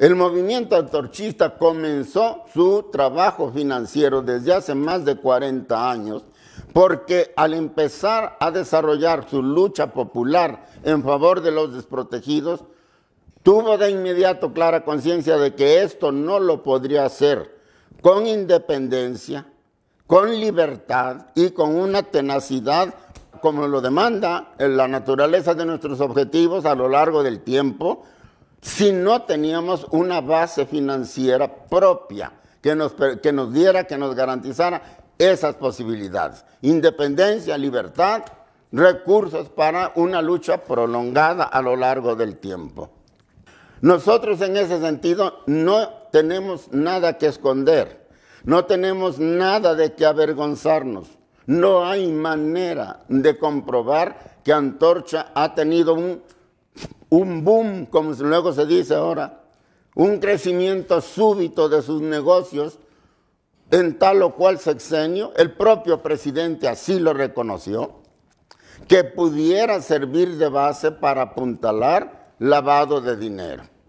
El movimiento antorchista comenzó su trabajo financiero desde hace más de 40 años porque al empezar a desarrollar su lucha popular en favor de los desprotegidos, tuvo de inmediato clara conciencia de que esto no lo podría hacer con independencia, con libertad y con una tenacidad como lo demanda la naturaleza de nuestros objetivos a lo largo del tiempo si no teníamos una base financiera propia que nos, nos diera, que nos garantizara esas posibilidades. Independencia, libertad, recursos para una lucha prolongada a lo largo del tiempo. Nosotros en ese sentido no tenemos nada que esconder, no tenemos nada de que avergonzarnos. No hay manera de comprobar que Antorcha ha tenido un un boom, como luego se dice ahora, un crecimiento súbito de sus negocios en tal o cual sexenio, el propio presidente así lo reconoció, que pudiera servir de base para apuntalar lavado de dinero.